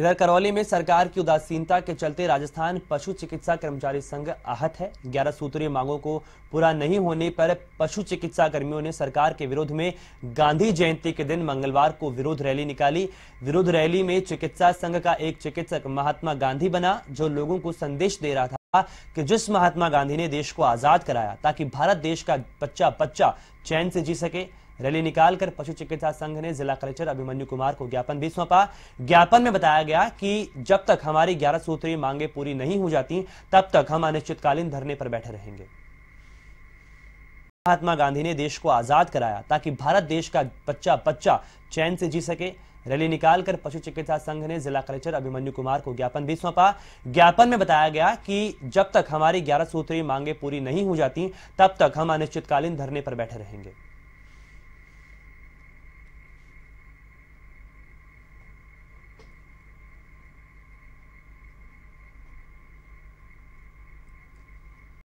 इधर करौली में सरकार की उदासीनता के चलते राजस्थान पशु चिकित्सा कर्मचारी संघ आहत है ग्यारह सूत्रीय मांगों को पूरा नहीं होने पर पशु चिकित्सा कर्मियों ने सरकार के विरोध में गांधी जयंती के दिन मंगलवार को विरोध रैली निकाली विरोध रैली में चिकित्सा संघ का एक चिकित्सक महात्मा गांधी बना जो लोगों को संदेश दे रहा था कि जिस महात्मा गांधी ने देश को आजाद कराया ताकि भारत देश का बच्चा बच्चा चैन से जी सके रैली निकालकर पशु चिकित्सा संघ ने जिला कलेक्टर अभिमन्यु कुमार को ज्ञापन भी सौंपा ज्ञापन में बताया गया कि जब तक हमारी ग्यारह सूत्रीय मांगे पूरी नहीं हो जाती तब तक हम अनिश्चितकालीन धरने पर बैठे रहेंगे महात्मा गांधी ने देश को आजाद कराया ताकि भारत देश का बच्चा बच्चा चैन से जी सके रैली निकालकर पशु चिकित्सा संघ ने जिला कलेक्टर अभिमन्यु कुमार को ज्ञापन भी सौंपा ज्ञापन में बताया गया कि जब तक हमारी ग्यारह सूत्री मांगे पूरी नहीं हो जाती तब तक हम अनिश्चितकालीन धरने पर बैठे रहेंगे